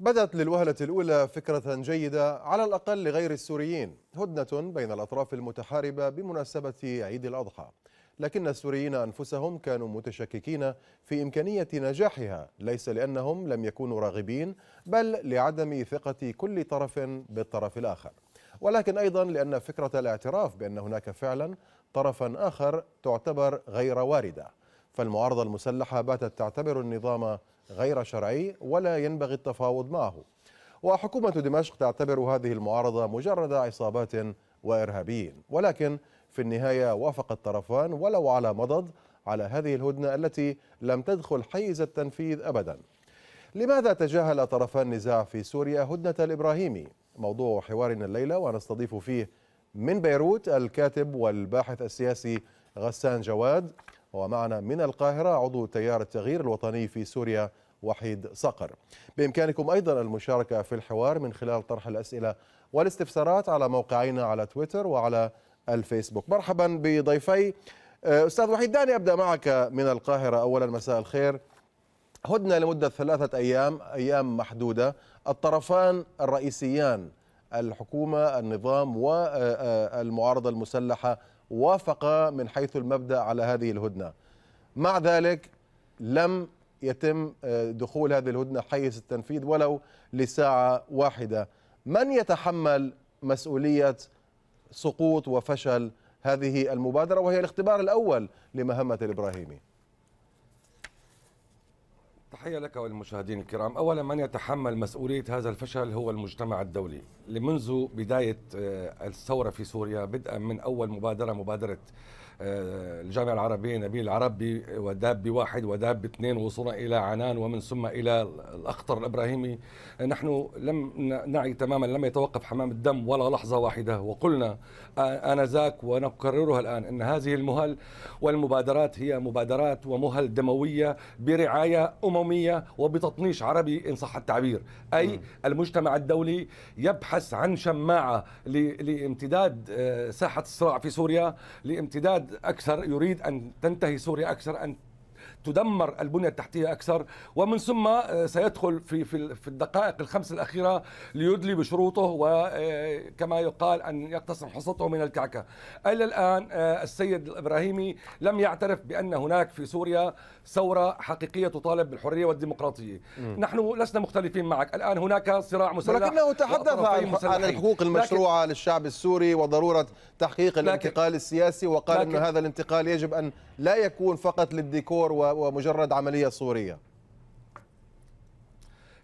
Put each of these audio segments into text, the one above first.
بدت للوهلة الأولى فكرة جيدة على الأقل لغير السوريين هدنة بين الأطراف المتحاربة بمناسبة عيد الأضحى لكن السوريين أنفسهم كانوا متشككين في إمكانية نجاحها ليس لأنهم لم يكونوا راغبين بل لعدم ثقة كل طرف بالطرف الآخر ولكن أيضا لأن فكرة الاعتراف بأن هناك فعلا طرفا آخر تعتبر غير واردة فالمعارضة المسلحة باتت تعتبر النظام غير شرعي ولا ينبغي التفاوض معه وحكومة دمشق تعتبر هذه المعارضة مجرد عصابات وإرهابيين ولكن في النهاية وافق الطرفان ولو على مضض على هذه الهدنة التي لم تدخل حيز التنفيذ أبدا لماذا تجاهل طرفا النزاع في سوريا هدنة الإبراهيمي؟ موضوع حوارنا الليلة ونستضيف فيه من بيروت الكاتب والباحث السياسي غسان جواد ومعنا من القاهرة عضو تيار التغيير الوطني في سوريا وحيد صقر بإمكانكم أيضا المشاركة في الحوار من خلال طرح الأسئلة والاستفسارات على موقعينا على تويتر وعلى الفيسبوك مرحبا بضيفي آه، أستاذ وحيد دعني أبدأ معك من القاهرة أولا مساء الخير هدنة لمدة ثلاثة أيام أيام محدودة الطرفان الرئيسيان الحكومة النظام والمعارضة المسلحة وافق من حيث المبدا على هذه الهدنه. مع ذلك لم يتم آه، دخول هذه الهدنه حيز التنفيذ ولو لساعه واحده. من يتحمل مسؤوليه سقوط وفشل هذه المبادره وهي الاختبار الاول لمهمه الابراهيمي؟ تحية لك والمشاهدين الكرام أولا من يتحمل مسؤولية هذا الفشل هو المجتمع الدولي منذ بداية آه، الثورة في سوريا بدءا من أول مبادرة مبادرة آه، الجامع العربي نبيل العربي وداب بواحد وداب باثنين وصلنا إلى عنان ومن ثم إلى الأخطر الإبراهيمي نحن لم نعي تماما لم يتوقف حمام الدم ولا لحظة واحدة وقلنا آنذاك ونكررها الآن أن هذه المهل والمبادرات هي مبادرات ومهل دموية برعاية أممية وبتطنيش عربي إن صح التعبير أي نعم. المجتمع الدولي يبحث عن شماعة لامتداد آه، ساحة الصراع في سوريا لامتداد اكثر يريد ان تنتهي سوريا اكثر ان تدمر البنية التحتية أكثر ومن ثم آه، سيدخل في في الدقائق الخمس الأخيرة ليدلي بشروطه وكما آه، يقال أن يقتسم حصته من الكعكة إلى الآن آه، السيد الإبراهيمي لم يعترف بأن هناك في سوريا ثورة حقيقية تطالب بالحرية والديمقراطية م. نحن لسنا مختلفين معك الآن هناك صراع مسلح لكنه تحدث عن الحقوق المشروعة لكن للشعب السوري وضرورة تحقيق الانتقال السياسي وقال أن هذا الانتقال يجب أن لا يكون فقط للديكور ومجرد عملية صورية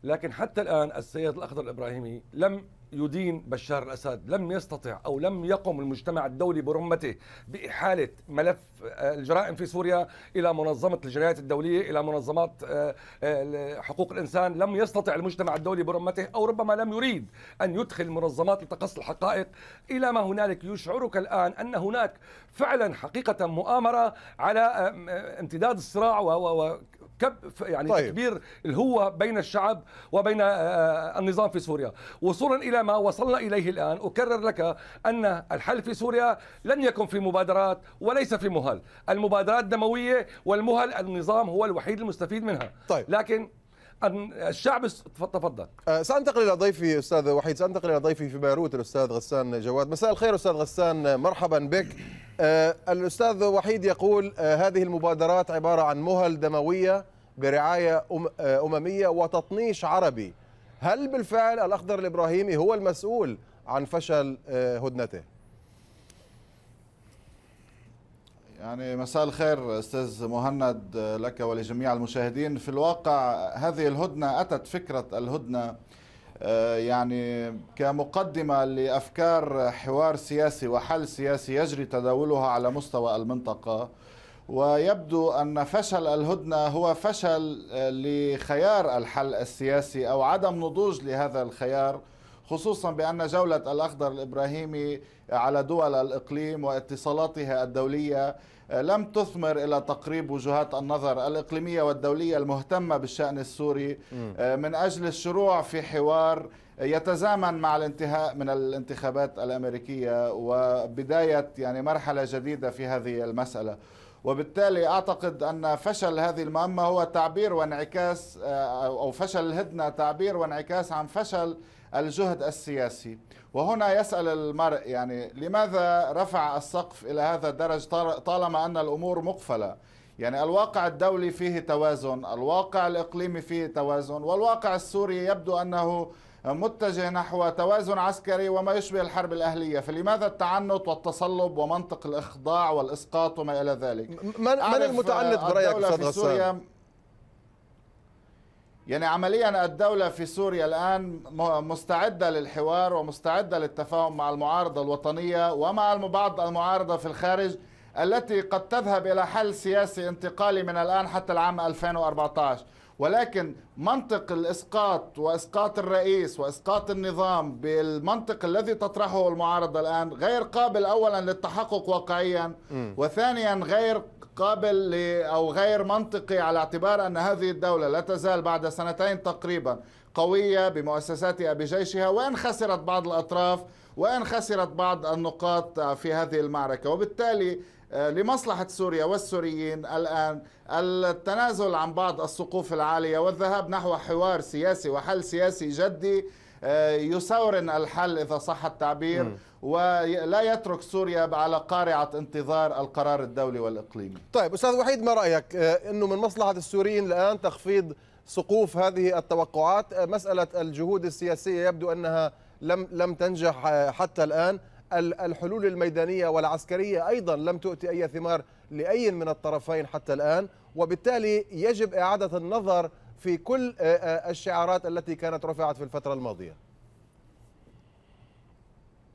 لكن حتى الآن السيد الأخضر الإبراهيمي لم يدين بشار الأسد لم يستطع أو لم يقم المجتمع الدولي برمته بإحالة ملف آه، الجرائم في سوريا إلى منظمة الجنايات الدولية إلى منظمات آه، آه، حقوق الإنسان لم يستطع المجتمع الدولي برمته أو ربما لم يريد أن يدخل منظمات لتقص الحقائق إلى ما هنالك يشعرك الآن أن هناك فعلا حقيقة مؤامرة على امتداد الصراع و كب يعني طيب. تكبير الهوة بين الشعب وبين آه، آه، النظام في سوريا وصولا إلى ما وصلنا إليه الآن أكرر لك أن الحل في سوريا لن يكن في مبادرات وليس في مهل المبادرات دموية والمهل النظام هو الوحيد المستفيد منها طيب. لكن ان الشعب تفضل أه، سانتقل الى ضيفي استاذ وحيد سانتقل الى ضيفي في بيروت الاستاذ غسان جواد مساء الخير استاذ غسان مرحبا بك أه، الاستاذ وحيد يقول أه، هذه المبادرات عباره عن مهل دمويه برعايه امميه وتطنيش عربي هل بالفعل الاخضر الابراهيمي هو المسؤول عن فشل هدنته يعني مساء الخير استاذ مهند لك ولجميع المشاهدين في الواقع هذه الهدنه اتت فكره الهدنه آه، يعني كمقدمه لافكار حوار سياسي وحل سياسي يجري تداولها على مستوى المنطقه ويبدو ان فشل الهدنه هو فشل آه، لخيار الحل السياسي او عدم نضوج لهذا الخيار خصوصا بأن جولة الأخضر الإبراهيمي على دول الإقليم واتصالاتها الدولية آه، لم تثمر إلى تقريب وجهات النظر الإقليمية والدولية المهتمة بالشأن السوري آه، من أجل الشروع في حوار يتزامن مع الانتهاء من الانتخابات الأمريكية وبداية يعني مرحلة جديدة في هذه المسألة وبالتالي أعتقد أن فشل هذه المهمة هو تعبير وانعكاس آه، أو فشل الهدنة تعبير وانعكاس عن فشل الجهد السياسي وهنا يسأل المرء يعني لماذا رفع السقف إلى هذا الدرج طالما أن الأمور مقفلة يعني الواقع الدولي فيه توازن الواقع الإقليمي فيه توازن والواقع السوري يبدو أنه متجه نحو توازن عسكري وما يشبه الحرب الأهلية فلماذا التعنت والتصلب ومنطق الإخضاع والإسقاط وما إلى ذلك من, من المتعنت آه، برأيك أستاذ غسان؟ يعني عمليا الدولة في سوريا الآن مستعدة للحوار ومستعدة للتفاهم مع المعارضة الوطنية ومع بعض المعارضة في الخارج التي قد تذهب إلى حل سياسي انتقالي من الآن حتى العام 2014 ولكن منطق الإسقاط وإسقاط الرئيس وإسقاط النظام بالمنطق الذي تطرحه المعارضة الآن غير قابل أولا للتحقق واقعيا وثانيا غير قابل أو غير منطقي على اعتبار أن هذه الدولة لا تزال بعد سنتين تقريبا قوية بمؤسساتها بجيشها وإن خسرت بعض الأطراف وان خسرت بعض النقاط في هذه المعركه وبالتالي آه، لمصلحه سوريا والسوريين الان التنازل عن بعض السقوف العاليه والذهاب نحو حوار سياسي وحل سياسي جدي آه، يسورن الحل اذا صح التعبير ولا يترك سوريا على قارعه انتظار القرار الدولي والاقليمي. طيب استاذ وحيد ما رايك آه، انه من مصلحه السوريين الان تخفيض سقوف هذه التوقعات آه، مسألة الجهود السياسية يبدو أنها لم لم تنجح آه، حتى الآن الحلول الميدانية والعسكرية أيضا لم تؤتي أي ثمار لأي من الطرفين حتى الآن وبالتالي يجب إعادة النظر في كل آه، الشعارات التي كانت رفعت في الفترة الماضية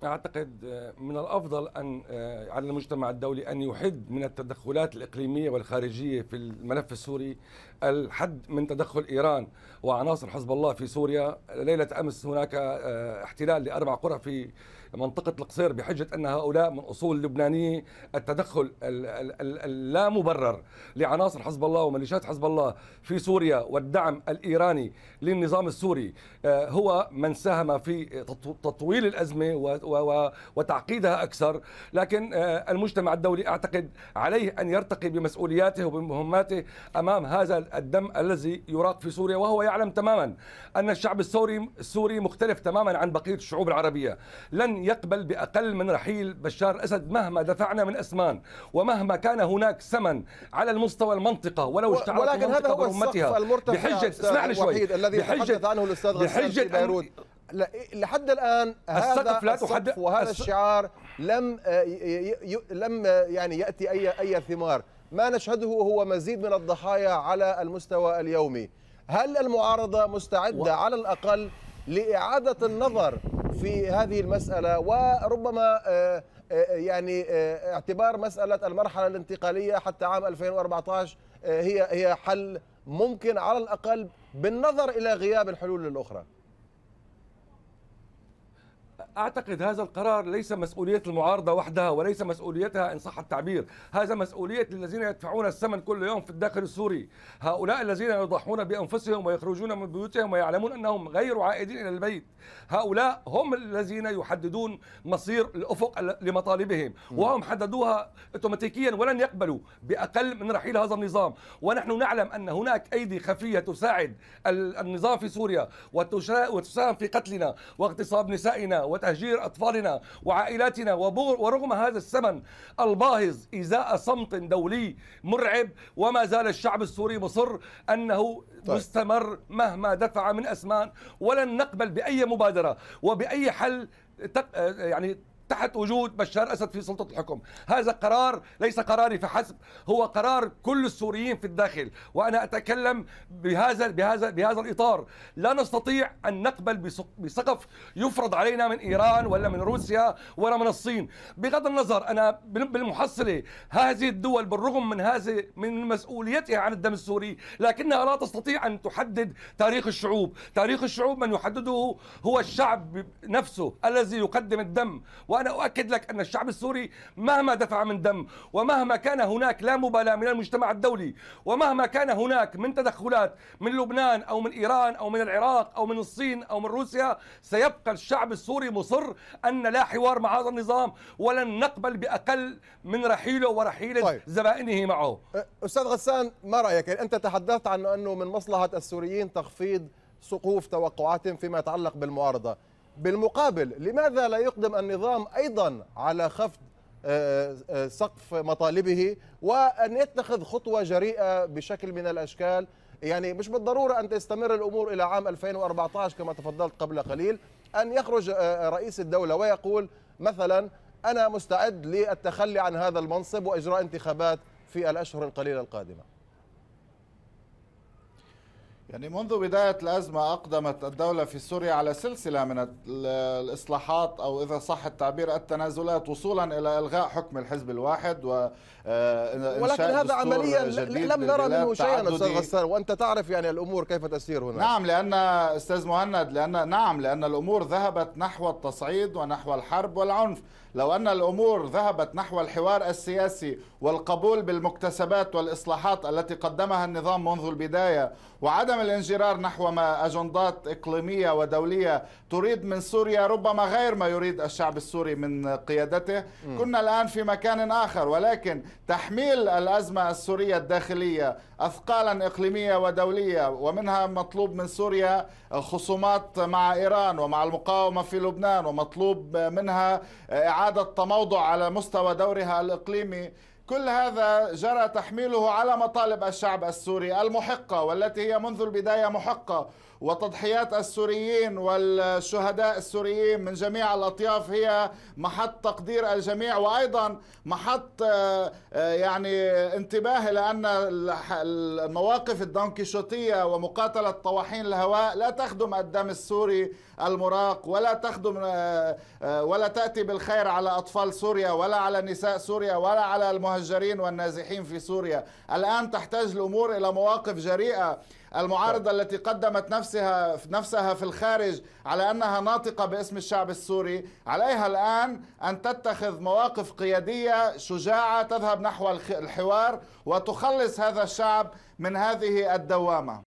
أعتقد آه، من الأفضل أن آه، على المجتمع الدولي أن يحد من التدخلات الإقليمية والخارجية في الملف السوري الحد من تدخل إيران وعناصر حزب الله في سوريا ليلة أمس هناك آه، احتلال لأربع قرى في منطقة القصير بحجة أن هؤلاء من أصول لبنانية التدخل اللا مبرر لعناصر حزب الله وميليشيات حزب الله في سوريا والدعم الإيراني للنظام السوري آه، هو من ساهم في تطويل الأزمة وتعقيدها أكثر لكن آه، المجتمع الدولي أعتقد عليه أن يرتقي بمسؤولياته وبمهماته أمام هذا الدم الذي يراق في سوريا وهو يعلم تماما أن الشعب السوري السوري مختلف تماما عن بقية الشعوب العربية لن يقبل بأقل من رحيل بشار الأسد مهما دفعنا من أسمان ومهما كان هناك ثمن على المستوى المنطقة ولو اشتعلت ولكن هذا هو برمتها المرتفع بحجة اسمعني شوي الذي تحدث عنه الأستاذ بحجة بيروت لحد الان هذا لا تحدد وهذا الشعار لم آه، لم آه، يعني ياتي اي اي ثمار ما نشهده هو مزيد من الضحايا على المستوى اليومي هل المعارضه مستعده و... على الاقل لاعاده النظر في هذه المسألة وربما آه، آه، آه، يعني اعتبار مسألة المرحلة الانتقالية حتى عام 2014 هي هي حل ممكن على الأقل بالنظر إلى غياب الحلول الأخرى أعتقد هذا القرار ليس مسؤولية المعارضة وحدها وليس مسؤوليتها إن صح التعبير هذا مسؤولية الذين يدفعون الثمن كل يوم في الداخل السوري هؤلاء الذين يضحون بأنفسهم ويخرجون من بيوتهم ويعلمون أنهم غير عائدين إلى البيت هؤلاء هم الذين يحددون مصير الأفق لمطالبهم وهم حددوها اوتوماتيكيا ولن يقبلوا بأقل من رحيل هذا النظام ونحن نعلم أن هناك أيدي خفية تساعد النظام في سوريا وتساهم في قتلنا واغتصاب نسائنا وت تهجير أطفالنا وعائلاتنا ورغم هذا الثمن الباهظ إزاء صمت دولي مرعب وما زال الشعب السوري مصر أنه طيب. مستمر مهما دفع من أسمان ولن نقبل بأي مبادرة وبأي حل يعني تحت وجود بشار أسد في سلطة الحكم هذا قرار ليس قراري فحسب هو قرار كل السوريين في الداخل وأنا أتكلم بهذا بهذا بهذا الإطار لا نستطيع أن نقبل بسقف يفرض علينا من إيران ولا من روسيا ولا من الصين بغض النظر أنا بالمحصلة هذه الدول بالرغم من هذه من مسؤوليتها عن الدم السوري لكنها لا تستطيع أن تحدد تاريخ الشعوب تاريخ الشعوب من يحدده هو الشعب نفسه الذي يقدم الدم و وأنا أؤكد لك أن الشعب السوري مهما دفع من دم ومهما كان هناك لا مبالاة من المجتمع الدولي ومهما كان هناك من تدخلات من لبنان أو من إيران أو من العراق أو من الصين أو من روسيا سيبقى الشعب السوري مصر أن لا حوار مع هذا النظام ولن نقبل بأقل من رحيله ورحيل طيب. زبائنه معه أه، أستاذ غسان ما رأيك أنت تحدثت عن أنه من مصلحة السوريين تخفيض سقوف توقعاتهم فيما يتعلق بالمعارضة بالمقابل لماذا لا يقدم النظام أيضا على خفض آه، آه، سقف مطالبه وأن يتخذ خطوة جريئة بشكل من الأشكال يعني مش بالضرورة أن تستمر الأمور إلى عام 2014 كما تفضلت قبل قليل أن يخرج آه، رئيس الدولة ويقول مثلا أنا مستعد للتخلي عن هذا المنصب وإجراء انتخابات في الأشهر القليلة القادمة يعني منذ بداية الأزمة أقدمت الدولة في سوريا على سلسلة من الإصلاحات أو إذا صح التعبير التنازلات وصولا إلى إلغاء حكم الحزب الواحد و آه، ولكن هذا عمليا لم نرى منه شيئا أستاذ غسان وأنت تعرف يعني الأمور كيف تسير هنا نعم لأن أستاذ مهند لأن نعم لأن الأمور ذهبت نحو التصعيد ونحو الحرب والعنف لو أن الأمور ذهبت نحو الحوار السياسي والقبول بالمكتسبات والإصلاحات التي قدمها النظام منذ البداية وعدم عدم الانجرار نحو ما أجندات إقليمية ودولية تريد من سوريا ربما غير ما يريد الشعب السوري من قيادته م. كنا الآن في مكان آخر ولكن تحميل الأزمة السورية الداخلية أثقالا إقليمية ودولية ومنها مطلوب من سوريا خصومات مع إيران ومع المقاومة في لبنان ومطلوب منها إعادة تموضع على مستوى دورها الإقليمي كل هذا جرى تحميله على مطالب الشعب السوري المحقة والتي هي منذ البداية محقة وتضحيات السوريين والشهداء السوريين من جميع الأطياف هي محط تقدير الجميع وأيضا محط آه، آه، يعني انتباه إلى أن المواقف الدونكيشوتية ومقاتلة طواحين الهواء لا تخدم الدم السوري المراق ولا تخدم آه، ولا تأتي بالخير على أطفال سوريا ولا على نساء سوريا ولا على المهاجرين المهجرين والنازحين في سوريا الآن تحتاج الأمور إلى مواقف جريئة المعارضة طيب. التي قدمت نفسها نفسها في الخارج على أنها ناطقة باسم الشعب السوري عليها الآن أن تتخذ مواقف قيادية شجاعة تذهب نحو الحوار وتخلص هذا الشعب من هذه الدوامة